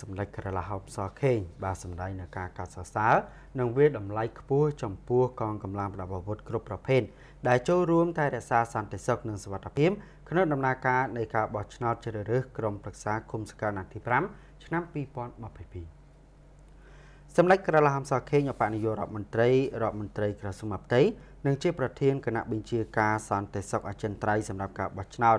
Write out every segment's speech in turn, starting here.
សម្ដេចក្រឡាហោបសខេងបាទសម្ដែងនៅការកោតសរសើរនិងវាតម្លៃខ្ពស់ចំពោះកងកម្លាំងប្រដាប់អាវុធគ្រប់ប្រភេទដែលចូលរួមតែរក្សាសន្តិសុខនិងសវត្ថិភាពក្នុងដំណើរការនៃការបោះឆ្នោតជ្រើសរើសក្រុមប្រឹក្សាគុំសកាណាទី5ឆ្នាំ2022សម្ដេចក្រឡាហោបសខេងអបនយោរដ្ឋមន្ត្រីរដ្ឋមន្ត្រីក្រសួងអបតីនិងជាប្រធានគណៈបញ្ជាការសន្តិសុខអចិន្ត្រៃយ៍សម្រាប់ការបោះឆ្នោត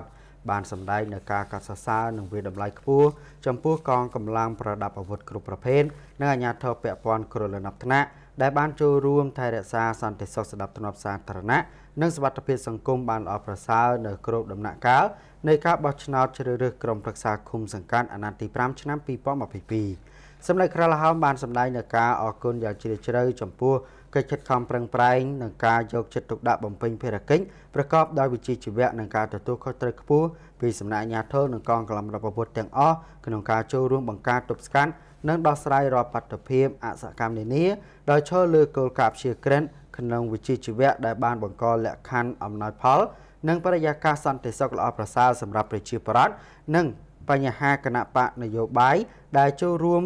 បានសម្ដែងនៅការកោតសរសើរនិងវាតម្លៃខ្ពស់ចំពោះកងកម្លាំងប្រដាប់អាវុធគ្រប់ប្រភេទនិងអាជ្ញាធរពាក់ព័ន្ធគ្រលណាប់ថ្នាក់ដែលបានចូលរួមថែរក្សាសន្តិសុខស្ដាប់ធ្នាប់សាធារណៈនិងសវត្ថិភាពសង្គមបានល្អប្រសើរនៅគ្រប់ដំណាក់កាលនៃការបោះឆ្នោតជ្រើសរើសក្រុមប្រឹក្សាឃុំសង្កាត់អាណត្តិទី5ឆ្នាំ2022សម្ដេចក្រលហោមបានសម្ដែងនៅការអរគុណយ៉ាងជ្រាលជ្រៅចំពោះកិច្ចខិតខំប្រឹងប្រែងនិងការយកចិត្តទុកដាក់បំពេញភារកិច្ចប្រកបដោយវិជ្ជាជីវៈនិងការទទួលខុសត្រូវខ្ពស់ពីសំណាក់អាជ្ញាធរនិងកងកម្លាំងរដ្ឋពន្ធទាំងអស់ក្នុងការចូលរួមបង្ការទប់ស្កាត់និងដោះស្រាយរាល់បាតុភិបអសកម្មនានាដោយឈរលើគោលការណ៍ព្យាក្រឹតក្នុងវិជ្ជាជីវៈដែលបានបង្កលក្ខខណ្ឌអំណោយផល និងបរិយាកាសសន្តិសុខល្អប្រសើរសម្រាប់ប្រជាពលរដ្ឋនិងបញ្ហាគណៈបកនយោបាយដែលចូលរួម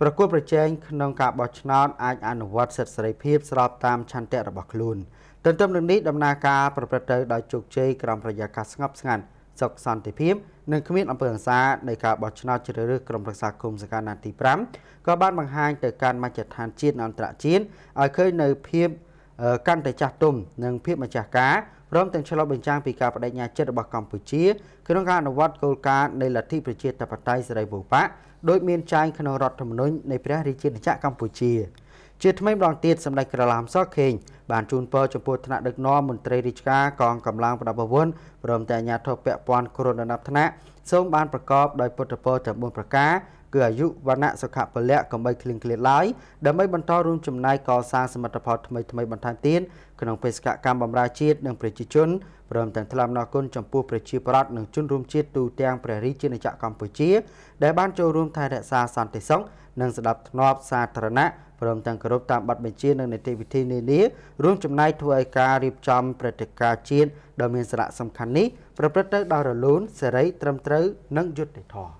ប្រគល់ប្រជែងក្នុងការបោះឆ្នោតអាចអនុវត្តសិទ្ធិសេរីភាពស្របតាមឆន្ទៈរបស់ខ្លួនទន្ទឹមនឹងនេះដំណើរការប្រព្រឹត្តទៅដោយជោគជ័យក្រោមរយៈកាលស្ងប់ស្ងាត់សុខសន្តិភាពនិងគ្មានអំពើហិង្សានៃការបោះឆ្នោតជ្រើសរើសក្រុមប្រឹក្សាគុំសកាណាទី5ក៏បានបង្ហាញទៅកាន់មជ្ឈដ្ឋានជាតិនិងអន្តរជាតិឲ្យឃើញនៅភាពកាន់តែចាស់ទុំនិងភាពម្ចាស់ការព្រមទាំងឆ្លុះបញ្ចាំងពីការបដិញ្ញាចិត្តរបស់កម្ពុជាក្នុងការអនុវត្តគោលការណ៍នៃលទ្ធិប្រជាធិបតេយ្យសេរីពហុបកដោយមានចែងក្នុងរដ្ឋធម្មនុញ្ញនៃព្រះរាជាណាចក្រកម្ពុជាជាថ្មីម្ដងទៀតសម្ដេចក្រឡាមសខេងបានជូនពរចំពោះថ្នាក់ដឹកនាំមន្ត្រីរាជការកងកម្លាំងប្រដាប់អាវុធព្រមទាំងអាជ្ញាធរពាក់ព័ន្ធគ្រប់ដំណាក់ថ្នាក់សូមបានប្រកបដោយពុទ្ធពរទាំង4ប្រការគឺអាយុវណ្ណៈសុខៈពលៈកុំបីឃ្លៀងឃ្លាតឡើយដើម្បីបន្តរួមចំណាយកសាងសមិទ្ធផលថ្មីថ្មីបន្ថែមទៀតក្នុងបេសកកម្មបម្រើជាតិនិងប្រជាជនព្រមទាំងថ្លែងអំណរគុណចំពោះប្រជាប្រដ្ឋនិងជនរួមជាតិទូទាំងព្រះរាជាណាចក្រកម្ពុជាដែលបានចូលរួមថែរក្សាសន្តិសុខនិងស្ដាប់ធ្នាប់សាធារណៈព្រមទាំងគោរពតាមបទបញ្ជានិងនីតិវិធីនានារួមចំណែកធ្វើឲ្យការរៀបចំព្រឹត្តិការណ៍ជាតិដ៏មានសារៈសំខាន់នេះ ប្រព្រឹត្តទៅដោយរលូនសេរីត្រឹមត្រូវនិងយុត្តិធម៌